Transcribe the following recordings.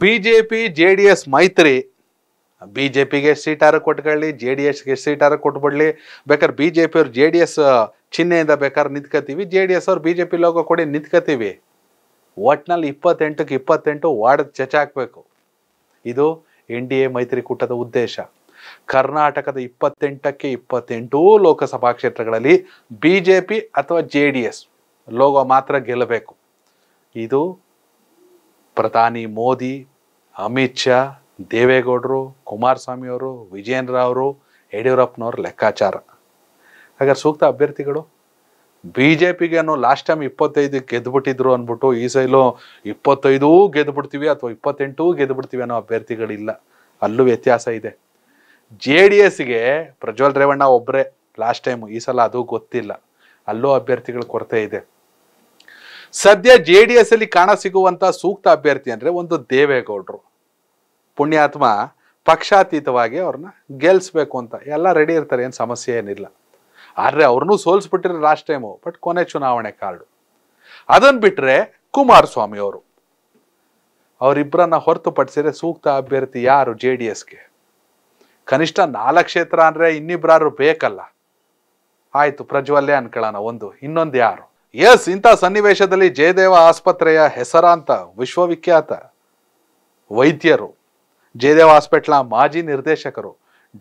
B J P J D S ಮೈತ್ರಿ B J ಪಿಗೆ ಸೀಟಾರು ಕೊಟ್ಕೊಳ್ಳಿ ಜೆ ಡಿ ಎಸ್ಗೆ ಸೀಟಾರು ಕೊಟ್ಬಿಡ್ಲಿ ಬೇಕಾದ್ರೆ ಬಿ ಜೆ ಪಿಯವ್ರು ಜೆ ಡಿ ಎಸ್ ಚಿಹ್ನೆಯಿಂದ ಬೇಕಾದ್ರೆ ನಿಂತ್ಕೋತೀವಿ ಜೆ ಡಿ ಎಸ್ ಅವ್ರು ಬಿ ಜೆ ಪಿ ಲೋಗೋ ಕೊಡಿ ನಿಂತ್ಕೋತೀವಿ ಒಟ್ನಲ್ಲಿ ಇಪ್ಪತ್ತೆಂಟಕ್ಕೆ ಇಪ್ಪತ್ತೆಂಟು ವಾರ್ಡ್ ಚಚೆ ಹಾಕಬೇಕು ಇದು ಎನ್ ಡಿ ಎ ಮೈತ್ರಿಕೂಟದ ಉದ್ದೇಶ ಕರ್ನಾಟಕದ ಇಪ್ಪತ್ತೆಂಟಕ್ಕೆ ಇಪ್ಪತ್ತೆಂಟು ಲೋಕಸಭಾ ಕ್ಷೇತ್ರಗಳಲ್ಲಿ ಬಿ ಜೆ ಪಿ ಅಥವಾ ಜೆ ಡಿ ಎಸ್ ಲೋಗೋ ಮಾತ್ರ ಗೆಲ್ಲಬೇಕು ಇದು ಪ್ರಧಾನಿ ಮೋದಿ ಅಮಿತ್ ಶಾ ದೇವೇಗೌಡರು ಕುಮಾರಸ್ವಾಮಿ ಅವರು ವಿಜಯೇಂದ್ರ ಅವರು ಯಡಿಯೂರಪ್ಪನವ್ರ ಲೆಕ್ಕಾಚಾರ ಹಾಗಾದ್ರೆ ಸೂಕ್ತ ಅಭ್ಯರ್ಥಿಗಳು ಬಿ ಜೆ ಪಿಗೇನು ಲಾಸ್ಟ್ ಟೈಮ್ ಇಪ್ಪತ್ತೈದು ಗೆದ್ದುಬಿಟ್ಟಿದ್ರು ಅಂದ್ಬಿಟ್ಟು ಈ ಸೈಲು ಇಪ್ಪತ್ತೈದು ಗೆದ್ದುಬಿಡ್ತೀವಿ ಅಥವಾ ಇಪ್ಪತ್ತೆಂಟು ಗೆದ್ದುಬಿಡ್ತೀವಿ ಅನ್ನೋ ಅಭ್ಯರ್ಥಿಗಳಿಲ್ಲ ಅಲ್ಲೂ ವ್ಯತ್ಯಾಸ ಇದೆ ಜೆ ಡಿ ಎಸ್ಗೆ ಪ್ರಜ್ವಲ್ ರೇವಣ್ಣ ಒಬ್ಬರೇ ಲಾಸ್ಟ್ ಟೈಮು ಈ ಸಲ ಅದು ಗೊತ್ತಿಲ್ಲ ಅಲ್ಲೂ ಅಭ್ಯರ್ಥಿಗಳ ಕೊರತೆ ಇದೆ ಸದ್ಯ ಜೆ ಡಿ ಎಸ್ ಅಲ್ಲಿ ಕಾಣ ಸಿಗುವಂತ ಸೂಕ್ತ ಅಭ್ಯರ್ಥಿ ಅಂದ್ರೆ ಒಂದು ದೇವೇಗೌಡರು ಪುಣ್ಯಾತ್ಮ ಪಕ್ಷಾತೀತವಾಗಿ ಅವ್ರನ್ನ ಗೆಲ್ಸ್ಬೇಕು ಅಂತ ಎಲ್ಲ ರೆಡಿ ಇರ್ತಾರೆ ಏನು ಸಮಸ್ಯೆ ಏನಿಲ್ಲ ಆದರೆ ಅವ್ರನ್ನೂ ಸೋಲ್ಸ್ಬಿಟ್ಟಿರೋ ಲಾಸ್ಟ್ ಟೈಮು ಬಟ್ ಕೊನೆ ಚುನಾವಣೆ ಕಾರ್ಡು ಅದನ್ನ ಬಿಟ್ಟರೆ ಕುಮಾರಸ್ವಾಮಿ ಅವರು ಅವರಿಬ್ಬರನ್ನ ಹೊರತುಪಡಿಸಿದ್ರೆ ಸೂಕ್ತ ಅಭ್ಯರ್ಥಿ ಯಾರು ಜೆ ಡಿ ಎಸ್ಗೆ ಕನಿಷ್ಠ ನಾಲ್ಕು ಕ್ಷೇತ್ರ ಅಂದರೆ ಇನ್ನಿಬ್ಬರಾರು ಬೇಕಲ್ಲ ಆಯಿತು ಪ್ರಜ್ವಲ್ಯ ಅನ್ಕೊಳ್ಳೋಣ ಒಂದು ಇನ್ನೊಂದು ಯಾರು ಎಸ್ ಇಂಥ ಸನ್ನಿವೇಶದಲ್ಲಿ ಜಯದೇವ ಆಸ್ಪತ್ರೆಯ ಹೆಸರಾಂತ ವಿಶ್ವವಿಖ್ಯಾತ ವೈದ್ಯರು ಜಯದೇವ ಹಾಸ್ಪಿಟ್ಲ್ನ ಮಾಜಿ ನಿರ್ದೇಶಕರು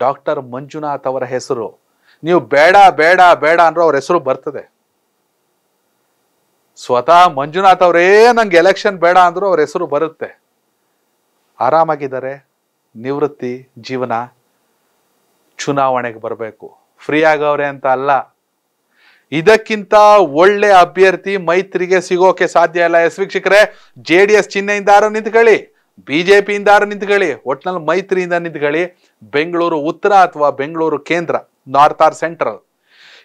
ಡಾಕ್ಟರ್ ಮಂಜುನಾಥ್ ಅವರ ಹೆಸರು ನೀವು ಬೇಡ ಬೇಡ ಬೇಡ ಅಂದ್ರೆ ಅವ್ರ ಹೆಸರು ಬರ್ತದೆ ಸ್ವತಃ ಮಂಜುನಾಥ್ ಅವರೇ ನಂಗೆ ಎಲೆಕ್ಷನ್ ಬೇಡ ಅಂದ್ರೂ ಅವ್ರ ಹೆಸರು ಬರುತ್ತೆ ಆರಾಮಾಗಿದ್ದಾರೆ ನಿವೃತ್ತಿ ಜೀವನ ಚುನಾವಣೆಗೆ ಬರಬೇಕು ಫ್ರೀ ಆಗವ್ರೆ ಅಂತ ಅಲ್ಲ ಇದಕ್ಕಿಂತ ಒಳ್ಳೆ ಅಭ್ಯರ್ಥಿ ಮೈತ್ರಿಗೆ ಸಿಗೋಕೆ ಸಾಧ್ಯ ಇಲ್ಲ ಎಸ್ ವೀಕ್ಷಕರೇ ಜೆ ಡಿ ಎಸ್ ಚಿಹ್ನೆಯಿಂದಾರು ನಿಂತ್ಕೊಳ್ಳಿ ಬಿಜೆಪಿಯಿಂದಾರು ನಿಂತ್ಕೊಳ್ಳಿ ಒಟ್ನಲ್ಲಿ ಮೈತ್ರಿಯಿಂದ ನಿಂತ್ಕೊಳ್ಳಿ ಬೆಂಗಳೂರು ಉತ್ತರ ಅಥವಾ ಬೆಂಗಳೂರು ಕೇಂದ್ರ ನಾರ್ತ್ ಆರ್ ಸೆಂಟ್ರಲ್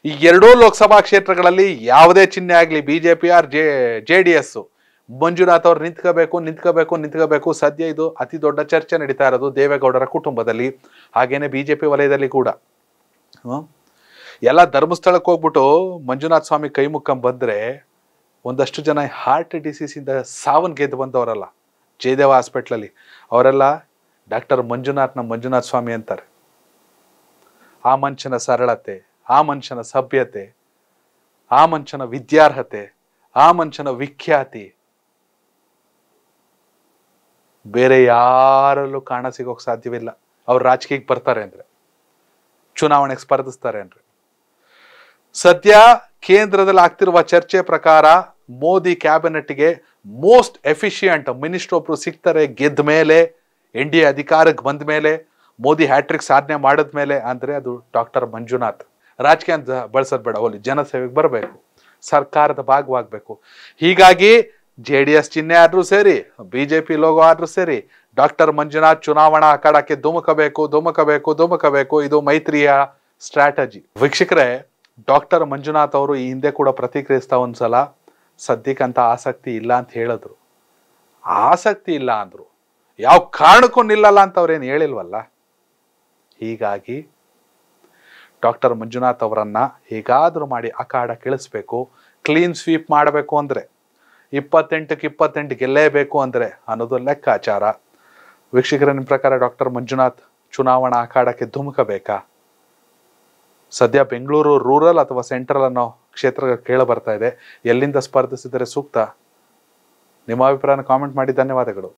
ಈ ಎರಡೂ ಲೋಕಸಭಾ ಕ್ಷೇತ್ರಗಳಲ್ಲಿ ಯಾವುದೇ ಚಿಹ್ನೆ ಆಗಲಿ BJP or J J D S Manjunath ಅವ್ರು ನಿಂತ್ಕೋಬೇಕು ನಿಂತ್ಕೋಬೇಕು ನಿಂತ್ಕೋಬೇಕು ಸದ್ಯ ಇದು ಅತಿ ದೊಡ್ಡ ಚರ್ಚೆ ನಡೀತಾ ಇರೋದು ದೇವೇಗೌಡರ ಕುಟುಂಬದಲ್ಲಿ ಹಾಗೇನೆ ಬಿಜೆಪಿ ವಲಯದಲ್ಲಿ ಕೂಡ ಎಲ್ಲ ಧರ್ಮಸ್ಥಳಕ್ಕೆ ಹೋಗ್ಬಿಟ್ಟು ಮಂಜುನಾಥ ಸ್ವಾಮಿ ಕೈ ಮುಕ್ಕಂ ಬಂದ್ರೆ ಒಂದಷ್ಟು ಜನ ಹಾರ್ಟ್ ಇಂದ ಸಾವನ್ ಗೆದ್ದು ಬಂದವರಲ್ಲ ಜಯದೇವ ಹಾಸ್ಪಿಟ್ಲಲ್ಲಿ ಅವರೆಲ್ಲ ಡಾಕ್ಟರ್ ಮಂಜುನಾಥ್ನ ಮಂಜುನಾಥ ಸ್ವಾಮಿ ಅಂತಾರೆ ಆ ಮನುಷ್ಯನ ಸರಳತೆ ಆ ಮನುಷ್ಯನ ಸಭ್ಯತೆ ಆ ಮನುಷ್ಯನ ವಿದ್ಯಾರ್ಹತೆ ಆ ಮನುಷ್ಯನ ವಿಖ್ಯಾತಿ ಬೇರೆ ಯಾರಲ್ಲೂ ಕಾಣ ಸಿಗೋಕೆ ಸಾಧ್ಯವಿಲ್ಲ ಅವ್ರು ರಾಜಕೀಯಕ್ಕೆ ಬರ್ತಾರೆ ಅಂದ್ರೆ ಚುನಾವಣೆಗೆ ಸ್ಪರ್ಧಿಸ್ತಾರೆ ಅಂದ್ರೆ ಸದ್ಯ ಕೇಂದ್ರದಲ್ಲಿ ಆಗ್ತಿರುವ ಚರ್ಚೆ ಪ್ರಕಾರ ಮೋದಿ ಕ್ಯಾಬಿನೆಟ್ಗೆ ಮೋಸ್ಟ್ ಎಫಿಷಿಯಂಟ್ ಮಿನಿಸ್ಟರ್ ಒಬ್ರು ಸಿಗ್ತಾರೆ ಗೆದ್ದ ಮೇಲೆ ಎನ್ ಡಿ ಎ ಅಧಿಕಾರಕ್ಕೆ ಬಂದ ಮೇಲೆ ಮೋದಿ ಹ್ಯಾಟ್ರಿಕ್ ಸಾಧನೆ ಮಾಡಿದ ಮೇಲೆ ಅಂದರೆ ಅದು ಡಾಕ್ಟರ್ ಮಂಜುನಾಥ್ ರಾಜಕೀಯ ಬಳಸೋದು ಬೇಡ ಒಲಿ ಜನಸೇವೆಗೆ ಬರಬೇಕು ಸರ್ಕಾರದ ಭಾಗವಾಗಬೇಕು ಹೀಗಾಗಿ ಜೆ ಡಿ ಎಸ್ ಚಿಹ್ನೆ ಆದರೂ ಸೇರಿ ಬಿ ಜೆ ಪಿ ಲೋಗೋ ಆದರೂ ಸೇರಿ ಡಾಕ್ಟರ್ ಮಂಜುನಾಥ್ ಚುನಾವಣಾ ಅಖಾಡಕ್ಕೆ ಧುಮುಕಬೇಕು ಧುಮುಕಬೇಕು ಧುಮುಕಬೇಕು ಇದು ಮೈತ್ರಿಯ ಸ್ಟ್ರಾಟಜಿ ವೀಕ್ಷಕರೇ ಡಾಕ್ಟರ್ ಮಂಜುನಾಥ್ ಅವರು ಈ ಹಿಂದೆ ಕೂಡ ಪ್ರತಿಕ್ರಿಯಿಸ್ತಾ ಒಂದ್ಸಲ ಸದ್ಯಕ್ಕಂತ ಆಸಕ್ತಿ ಇಲ್ಲ ಅಂತ ಹೇಳಿದ್ರು ಆಸಕ್ತಿ ಇಲ್ಲ ಅಂದರು ಯಾವ ಕಾರಣಕ್ಕೂ ನಿಲ್ಲಲ್ಲ ಅಂತ ಅವ್ರೇನು ಹೇಳಿಲ್ವಲ್ಲ ಹೀಗಾಗಿ ಡಾಕ್ಟರ್ ಮಂಜುನಾಥ್ ಅವರನ್ನ ಹೇಗಾದರೂ ಮಾಡಿ ಅಖಾಡ ಕೇಳಿಸ್ಬೇಕು ಕ್ಲೀನ್ ಸ್ವೀಪ್ ಮಾಡಬೇಕು ಅಂದರೆ ಇಪ್ಪತ್ತೆಂಟಕ್ಕೆ ಇಪ್ಪತ್ತೆಂಟು ಗೆಲ್ಲೇಬೇಕು ಅಂದರೆ ಅನ್ನೋದು ಲೆಕ್ಕಾಚಾರ ವೀಕ್ಷಕರ ನಿಮ್ಮ ಪ್ರಕಾರ ಡಾಕ್ಟರ್ ಮಂಜುನಾಥ್ ಚುನಾವಣಾ ಅಖಾಡಕ್ಕೆ ಧುಮುಕಬೇಕಾ ಸದ್ಯ ಬೆಂಗಳೂರು ರೂರಲ್ ಅಥವಾ ಸೆಂಟ್ರಲ್ ಅನ್ನೋ ಕ್ಷೇತ್ರ ಕೇಳ ಬರ್ತಾ ಇದೆ ಎಲ್ಲಿಂದ ಸ್ಪರ್ಧಿಸಿದರೆ ಸೂಕ್ತ ನಿಮ್ಮ ಅಭಿಪ್ರಾಯನ ಕಾಮೆಂಟ್ ಮಾಡಿ ಧನ್ಯವಾದಗಳು